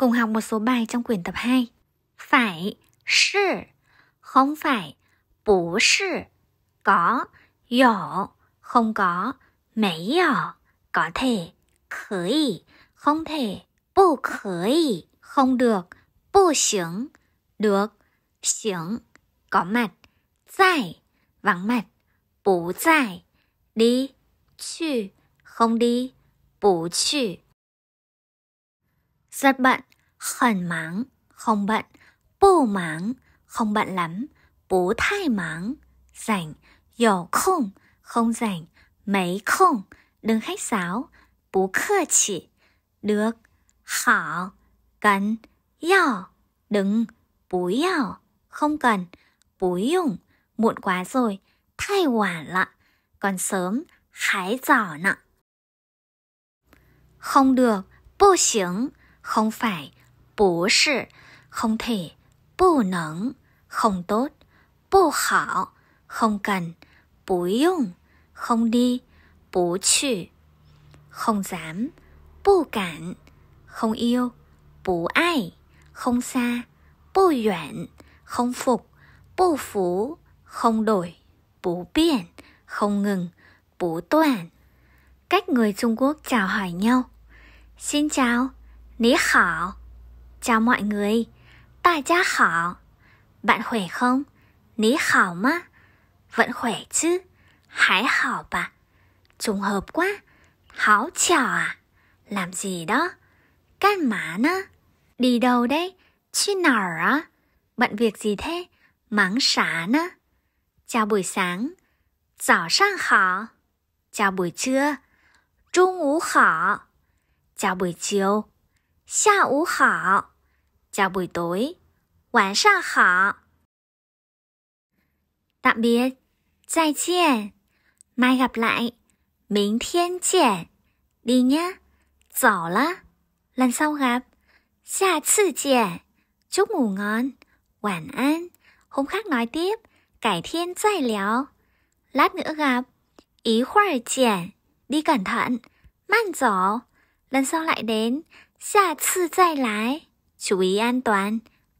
cùng học một số bài trong quyển tập 2. Phải, sư, không phải, bù sư, có, dỏ, không có, mấy dỏ, có thể, khởi, không thể, bù khởi, không được, bù xứng, được, xứng, có mặt, tại, vắng mặt, bù tại, đi, chư, không đi, bù chư. Rất bận, Hẳn không bận. Bù máng, không bận lắm. Bú thai máng, rảnh. Dầu không, không rảnh. Mấy không, đừng khách sáo. Bú khơ chỉ, được. Hảo, cần. Yào, đừng. Bú yào, không cần. Bú dùng, muộn quá rồi. Thay quả lạ, còn sớm. Hái giỏ nặng. Không được, bù xứng, không phải, 不是, không thể, 不能, không tốt, 不好, không cần, 不用, không đi, 不去, không dám, 不敢, không yêu, 不爱, không xa, 不远, không phục, 不服, không đổi, 不变, không ngừng, 不断. Cách người Trung Quốc chào hỏi nhau. Xin chào, ni hảo. Chào mọi người, ta gia hảo. Bạn khỏe không? Ní hảo ma? Vẫn khỏe chứ? Hái hảo bà. Trùng hợp quá. Háo chào à? Làm gì đó? Căn má nó? Đi đâu đấy? Chứ nào á? À? Bận việc gì thế? Mắng xả nó. Chào buổi sáng. Chào sang hảo. Chào buổi trưa. Trung ú hảo. Chào buổi chiều. Xa chào buổi tối. 晚上好. Tạm biệt. 再见. Mai gặp lại. 明天见. Đi nhé. 走了. Lần sau gặp. 下次见. Chúc ngủ ngon. Quản an. Hôm khác nói tiếp. Cải thiên giải léo. Lát nữa gặp. Ý khoai triển. Đi cẩn thận. Man dỗ. Lần sau lại đến. Xa sư dai lái chú ý an toàn,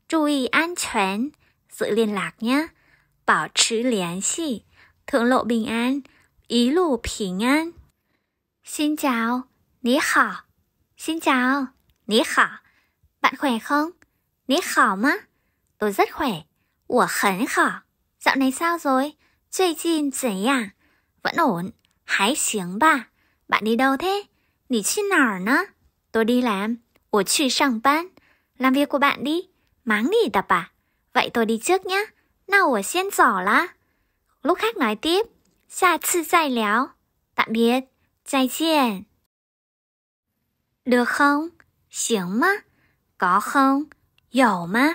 chú ý an toàn, giữ liên lạc nhé, bảo trì liên xì, thượng lộ bình an, ý lụ bình an. Xin chào, ní hảo, xin chào, ní hảo, bạn khỏe không? Ní hảo má, tôi rất khỏe, của khẩn khỏe Dạo này sao rồi? Chơi chim dễ à? Vẫn ổn, hái xiếng ba. Bạn đi đâu thế? Nỉ chi nào nữa? Tôi đi làm, tôi đi sang ban làm việc của bạn đi. Máng nghỉ tập à? Vậy tôi đi trước nhé. Nào ở xiên giỏ lá. Lúc khác nói tiếp. Xa 次再聊. Tạm biệt. 再见. Được không? Xiếng má? Có không? Dầu má?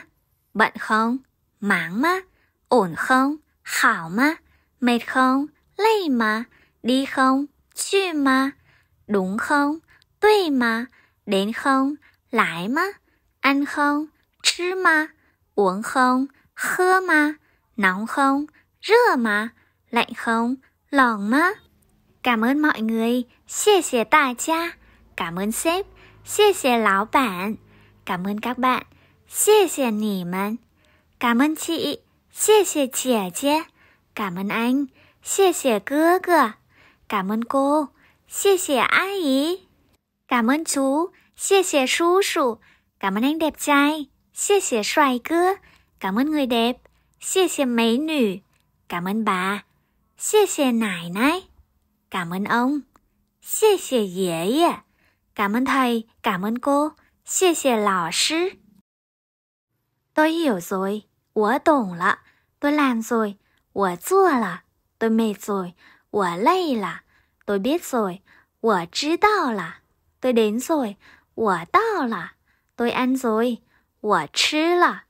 Bận không? Máng má? Ổn không? Hảo má? Mệt không? Lây mà? Đi không? Chư mà? Đúng không? Tuy mà? Đến không? Lái má? ăn không, chứ mà, uống không, khơ mà, nóng không, rửa mà, lạnh không, lỏng mà. Cảm ơn mọi người, xie xie ta cha, cảm ơn sếp, xie xie lão bản, cảm ơn các bạn, xie xie nỉ mần, cảm ơn chị, xie xie chỉa chia, cảm ơn anh, xie xie cơ cơ, cảm ơn cô, xie xie ai ý, cảm ơn chú, xie xie chú chú, Cảm ơn anh đẹp trai. Xie xie xoài cưa. Cảm ơn người đẹp. Xie xie mấy nữ. Cảm ơn bà. Xie xie nải nái. Cảm ơn ông. Xie xie dễ dễ. Cảm ơn thầy. Cảm ơn cô. Xie xie lão sư. Tôi hiểu rồi. Tôi tổng lạ. Tôi làm rồi. Tôi chua là. Tôi mệt rồi. Tôi lây là. Tôi biết rồi. Tôi 知道了. Tôi đến rồi. Tôi tôi ăn rồi, 我吃了.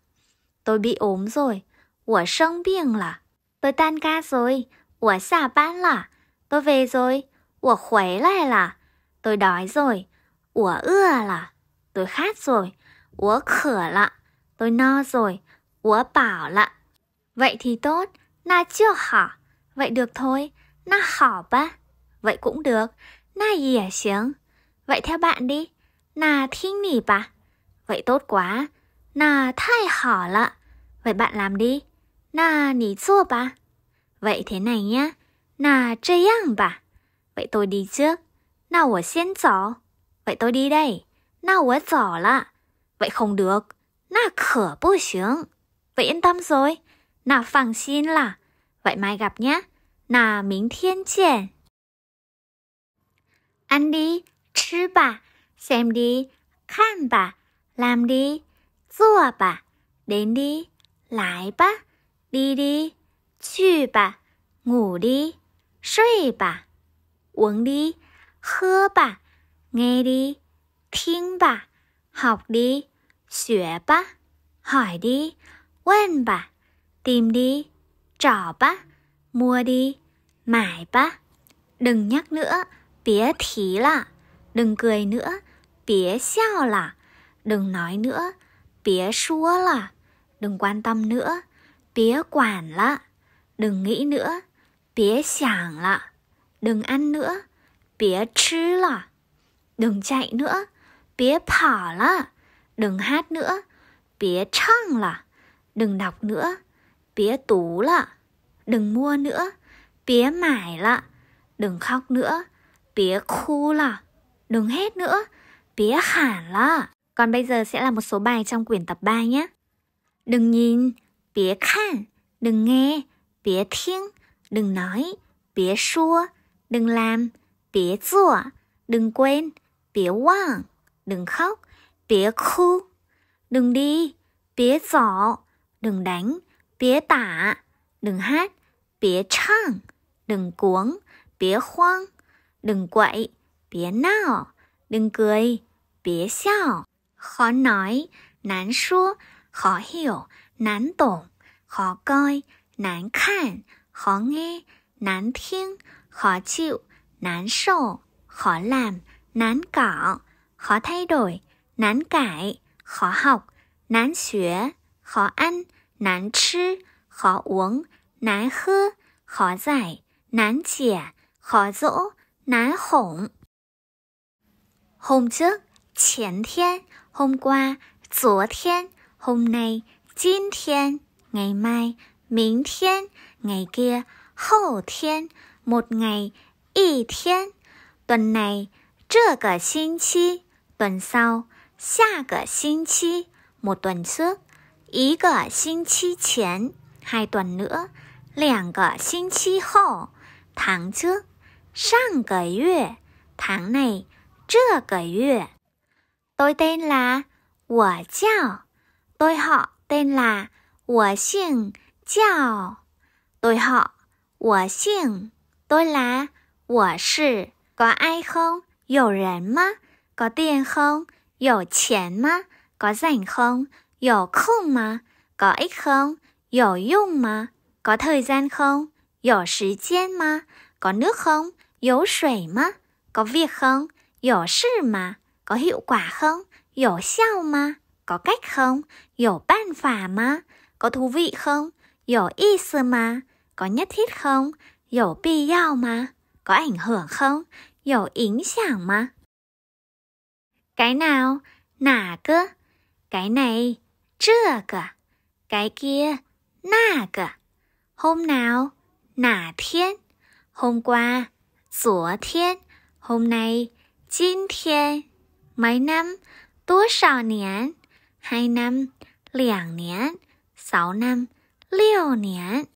Tôi bị ốm rồi, 我生病了. Tôi tan ca rồi, 我下班了. Tôi về rồi, 我回来了. Tôi đói rồi, 我饿了. Tôi khát rồi, 我渴了. Tôi no rồi, 我饱了. Vậy thì tốt, 那就好, Vậy được thôi, 那好吧, Vậy cũng được, 那也行, Vậy theo bạn đi, na Vậy tốt quá. Nà, thay hỏ lạ. Vậy bạn làm đi. Nà, nì chua ba, Vậy thế này nhé, Nà, chê yang bà. Vậy tôi đi trước. Nà, 我先走. Vậy tôi đi đây. Nà, 我走了. Vậy không được. Nà, khở bù xướng. Vậy yên tâm rồi. Nà, phẳng xin là. Vậy mai gặp nhé. Nà, mình thiên triển. Ăn đi, chứ bà, xem đi, khan bà làm đi, dùa bà, đến đi, lại bà, đi đi, chư bà, ngủ đi, suy bà, uống đi, hơ bà, nghe đi, thiên bà, học đi, xuyе bà, hỏi đi, quên bà, tìm đi, trò bà, mua đi, mải bà. Đừng nhắc nữa, bía thí là, đừng cười nữa, bía xeo là đừng nói nữa, bía xúa là, đừng quan tâm nữa, bía quản là, đừng nghĩ nữa, bía sảng là, đừng ăn nữa, bía chứ là, đừng chạy nữa, bía thỏ là, đừng hát nữa, bía chăng là, đừng đọc nữa, bía tú là, đừng mua nữa, bía mải là, đừng khóc nữa, bía khu là, đừng hết nữa, bía hẳn là. Còn bây giờ sẽ là một số bài trong quyển tập 3 nhé. Đừng nhìn, bía khan, đừng nghe, bía thiên, đừng nói, bía xua, đừng làm, bía zua, đừng quên, bía wang, đừng khóc, bía khu, đừng đi, bía giỏ, đừng đánh, bía tả, đừng hát, bía chăng, đừng cuống, bía hoang, đừng quậy, bía nào, đừng cười, bía xào. khó nói 难说，khó hiểu 难懂，khó coi 难看，khó nghe 难听，khó chịu 难受，khó làm 难搞，khó thay đổi 难改，khó học 难学，khó ăn 难吃，khó uống 难喝，khó giải 难解，khó rỗ 难哄。hôm trước 前天 hôm qua 昨天，hôm nay 今天，ngày mai 明天，ngày kia 后天，một ngày 一天，tuần này 这个星期，tuần sau 下个星期，một tuần trước 一个星期前，hai tuần nữa 两个星期后，tháng trước 上个月，tháng này 这个月。tôi tên là，我叫，tôi họ tên là，我姓叫，tôi họ，我姓，tôi là，我是，có ai không，有人吗？có điện không，有钱吗？có rảnh không，有空吗？có ích không，有用吗？có thời gian không，有时间吗？có nước không，有水吗？có việc không，有事吗？có hiệu quả không? Dổ xiao mà? Có cách không? Dổ ban phả mà? Có thú vị không? Dổ ý sư mà? Có nhất thiết không? Dổ bi yao mà? Có ảnh hưởng không? Dổ ảnh sảng mà? Cái nào? Nà cơ? Cái này? Chưa cơ? Cái kia? Nà cơ? Hôm nào? Nà thiên? Hôm qua? Hôm nay? 今天五年，多少年？还年，两年，三年，六年。